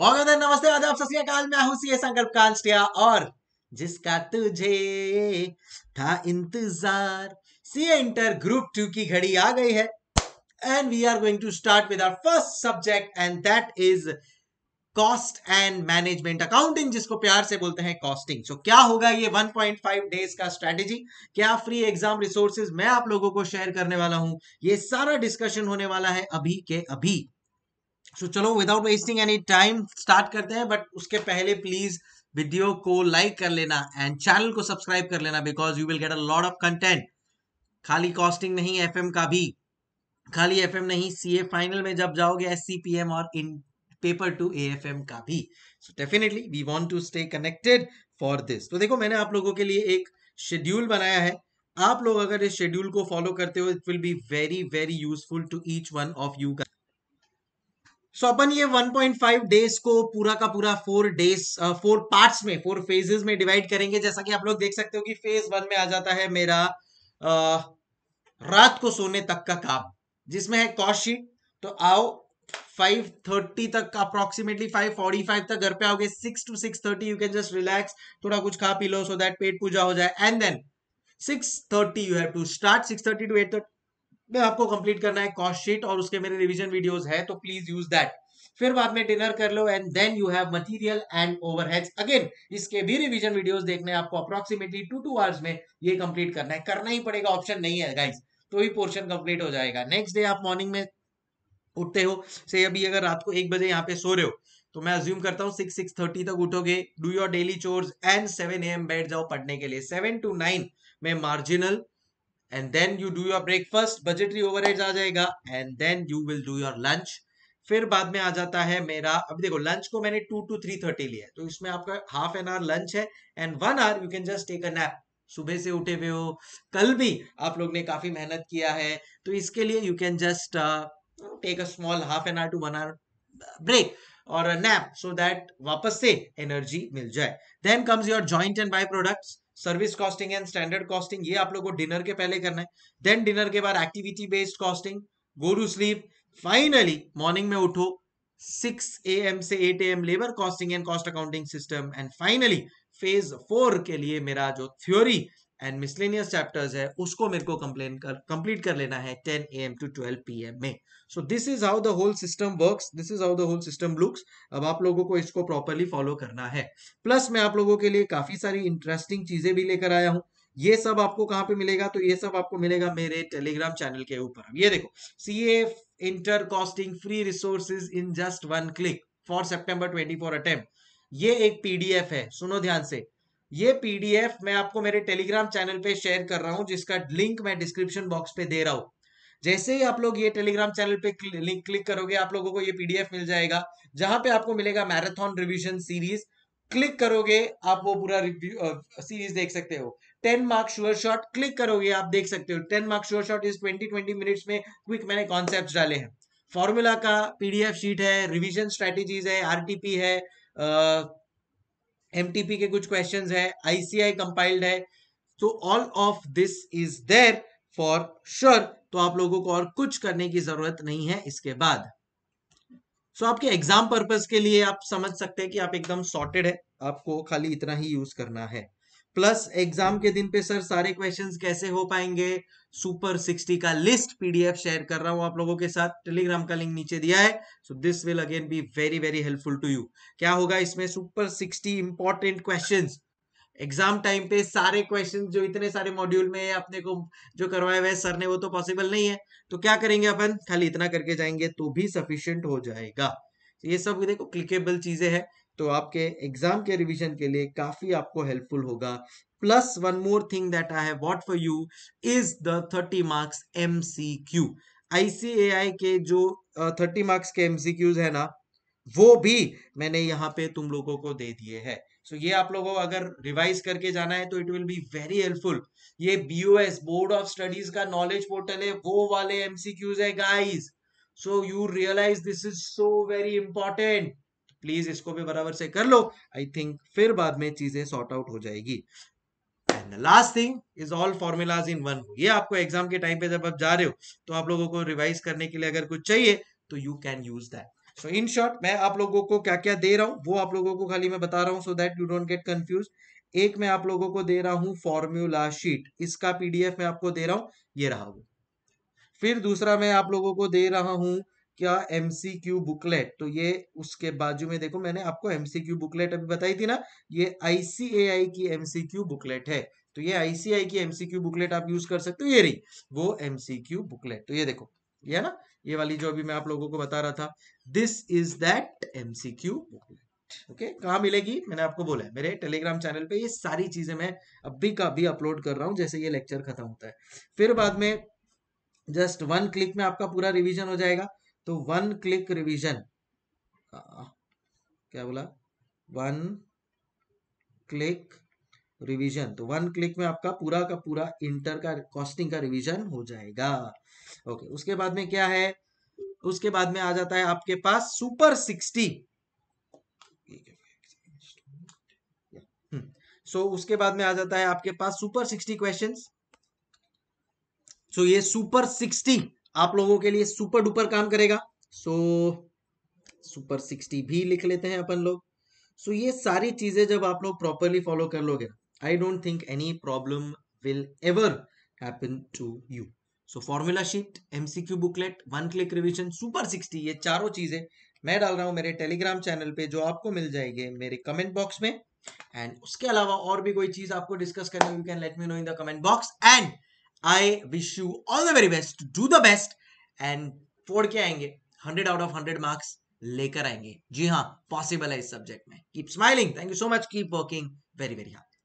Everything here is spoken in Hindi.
नमस्ते आदाब सत्याकाल मैं हूं सी संकल्प कांस्टिया और जिसका तुझे था इंतजार सी इंटर ग्रुप टू की घड़ी आ गई है and we are going to start with our first subject and that is cost and management accounting जिसको प्यार से बोलते हैं कॉस्टिंग सो क्या होगा ये 1.5 डेज का स्ट्रेटेजी क्या फ्री एग्जाम रिसोर्सेज मैं आप लोगों को शेयर करने वाला हूं ये सारा डिस्कशन होने वाला है अभी के अभी सो so, चलो without wasting any time start करते हैं बट उसके पहले प्लीज वीडियो को लाइक कर लेना एंड चैनल को सब्सक्राइब कर लेना because you will get a lot of content खाली कॉस्टिंग नहीं एम का भी खाली एम नहीं ए फाइनल में जब जाओगे एस और इन पेपर टू ए का भी so definitely we want to stay connected for this तो देखो मैंने आप लोगों के लिए एक शेड्यूल बनाया है आप लोग अगर इस शेड्यूल को फॉलो करते हो it will be very very useful to each one of you का सो so, अपन ये 1.5 डेज को पूरा का पूरा फोर डेज फोर पार्ट्स में फोर फेजेस में डिवाइड करेंगे जैसा कि आप लोग देख सकते हो कि फेज वन में आ जाता है मेरा uh, रात को सोने तक का काम जिसमें है कॉस्ट शीट तो आओ 5:30 तक अप्रोक्सीमेटली 5:45 तक घर पे आओगे 6 to 6:30 you can just relax थोड़ा कुछ खा पी लो सो दैट पेट पूजा हो जाए and then 6:30 you have to start 6:30 to 8:30 में आपको कंप्लीट करना है कॉस्ट शीट और उसके मेरे रिवीजन वीडियोस है तो प्लीज यूज दैट फिर बाद में डिनर कर लो and then you have material and overheads again इसके भी रिवीजन वीडियोस देखने आपको अप्रोक्सीमेटली टू टू आवर्स में ये कंप्लीट करना है करना ही पड़ेगा ऑप्शन नहीं है गाइस तो ही पोर्शन कंप्लीट हो जाएगा नेक्स्ट डे आप मॉर्निंग में उठते हो से अभी अगर रात को एक बजे यहाँ पे सो रहे हो तो मैं अज्यूम करता हूँ सिक्स सिक्स थर्टी तक उठोगे do your daily chores and seven A M बैठ जाओ पढ़ने के लिए सेवन टू नाइन में marginal and then you do your breakfast budgetary over overheads आ जाएगा and then you will do your lunch फिर बाद में आ जाता है मेरा अब देखो लंच को मैंने टू टू थ्री थर्टी लिया तो इसमें आपका हाफ एन आवर लंच है and one hour you can just take a nap सुबह से उठे हुए हो कल भी आप लोग ने काफी मेहनत किया है तो इसके लिए you can just take a small half an hour to one hour break और नैप सो दैट वापस से एनर्जी मिल जाए then comes your joint and by products service costing and standard costing ये आप लोग को डिनर के पहले करना है देन डिनर के बाद activity based costing go to sleep finally morning में उठो 6 एम से 8 M labour costing and cost accounting system and finally phase four के लिए मेरा जो थ्योरी एंड मिसलेनियस चैप्टर्स है उसको मेरे को कंप्लेन कर कंप्लीट कर लेना है 10 एम टू 12 एम में so this is how the whole system works this is how the whole system looks अब आप लोगों को इसको प्रॉपरली फॉलो करना है प्लस मैं आप लोगों के लिए काफी सारी इंटरेस्टिंग चीजें भी लेकर आया हूँ ये सब आपको कहाँ पे मिलेगा तो ये सब आपको मिलेगा मेरे टेलीग्राम चैनल के ऊपर ये देखो C A inter costing free resources in just one click for September twenty four attempt ये एक पीडीएफ है सुनो ध्यान से ये पीडीएफ मैं आपको मेरे टेलीग्राम चैनल पे शेयर कर रहा हूँ जिसका लिंक मैं डिस्क्रिप्शन बॉक्स पे दे रहा हूँ जैसे ही आप लोग ये टेलीग्राम चैनल पे लिंक क्लिक करोगे आप लोगों को ये पीडीएफ मिल जाएगा जहां पे आपको मिलेगा मैराथन रिविजन सीरीज क्लिक करोगे आप वो पूरा सीरीज देख सकते हो ten marks sure shot click करोगे आप देख सकते हो टेन मार्क्स श्योर शॉट इस ट्वेंटी ट्वेंटी मिनट्स में क्विक मैंने कॉन्सेप्ट डाले हैं फॉर्मूला का पीडीएफ शीट है रिविजन स्ट्रेटेजीज है आरटीपी है एमटीपी के कुछ क्वेश्चन है आईसीआई कंपाइल्ड है तो all of this is there for sure तो आप लोगों को और कुछ करने की जरूरत नहीं है इसके बाद सो so, आपके एग्जाम पर्पज के लिए आप समझ सकते हैं कि आप एकदम सॉर्टेड है आपको खाली इतना ही यूज करना है प्लस एग्जाम के दिन पे सर सारे क्वेश्चंस कैसे हो पाएंगे सुपर सिक्सटी का लिस्ट पीडीएफ शेयर कर रहा हूं आप लोगों के साथ टेलीग्राम का लिंक नीचे दिया है so this will again be very very helpful to you क्या होगा इसमें super sixty important question exam time पे सारे क्वेश्चन जो इतने सारे मॉड्यूल में अपने को जो करवाए हुए सर ने वो तो पॉसिबल नहीं है तो क्या करेंगे अपन खाली इतना करके जाएंगे तो भी सफिशियंट हो जाएगा तो ये सब देखो क्लिकेबल चीजें हैं तो आपके एग्जाम के रिवीजन के लिए काफी आपको हेल्पफुल होगा plus one more thing that I have what for you is the thirty marks M C Q ICAI के जो थर्टी मार्क्स के एमसीक्यूज है ना वो भी मैंने यहाँ पे तुम लोगों को दे दिए है सो so, ये आप लोगों को अगर रिवाइज करके जाना है तो it will be very helpful ये बीओएस बोर्ड ऑफ स्टडीज का नॉलेज पोर्टल है वो वाले एमसीक्यूज है guys so you realise this is so very important please इसको भी बराबर से कर लो आई थिंक फिर बाद में चीजें सॉर्ट आउट हो जाएगी and last thing is all formulas in one ये आपको एग्जाम के टाइम पे जब आप जा रहे हो तो आप लोगों को रिवाइज करने के लिए अगर कुछ चाहिए तो you can use that so in short मैं आप लोगों को क्या क्या दे रहा हूँ वो आप लोगों को खाली मैं बता रहा हूँ so that you don't get confuse एक मैं आप लोगों को दे रहा हूँ फॉर्म्यूला शीट इसका पीडीएफ मैं आपको दे रहा हूँ ये रहा वो फिर दूसरा मैं आप लोगों को दे रहा हूँ क्या एमसीक्यू बुकलेट तो ये उसके बाजू में देखो मैंने आपको एमसीक्यू बुकलेट अभी बताई थी ना ये आईसीएआई की एमसीक्यू बुकलेट है तो ये आईसीआई की एमसीक्यू बुकलेट आप यूज कर सकते हो ये रही वो एमसीक्यू बुकलेट तो ये देखो ये ना ये वाली जो अभी मैं आप लोगों को बता रहा था this is that MCQ booklet okay okay, कहाँ मिलेगी मैंने आपको बोला है मेरे टेलीग्राम चैनल पे ये सारी चीजें मैं अभी का अभी अपलोड कर रहा हूँ जैसे ये लेक्चर खत्म होता है फिर बाद में जस्ट वन क्लिक में आपका पूरा रिवीजन हो जाएगा तो वन क्लिक रिवीजन क्या बोला वन क्लिक रिवीजन तो वन क्लिक में आपका पूरा का पूरा इंटर का कॉस्टिंग का रिवीजन हो जाएगा ओके उसके बाद में क्या है उसके बाद में आ जाता है आपके पास सुपर सिक्सटी सो उसके बाद में आ जाता है आपके पास सुपर सिक्सटी क्वेश्चन सो ये सुपर सिक्सटी आप लोगों के लिए सुपर डुपर काम करेगा सो सुपर सिक्सटी भी लिख लेते हैं अपन लोग सो so, ये सारी चीजें जब आप लोग प्रॉपरली फॉलो कर लोगे I don't think any problem will ever happen to you so formula sheet MCQ booklet one click revision super sixty ये चारों चीजें मैं डाल रहा हूँ मेरे टेलीग्राम चैनल पे जो आपको मिल जाएगी मेरे कमेंट बॉक्स में एंड उसके अलावा और भी कोई चीज आपको डिस्कस करनी you can let me know in the comment box and I wish you all the very best do the best and फोड़ के आएंगे hundred out of hundred marks लेकर आएंगे जी हाँ पॉसिबल है इस सब्जेक्ट में keep smiling thank you so much keep working very very hard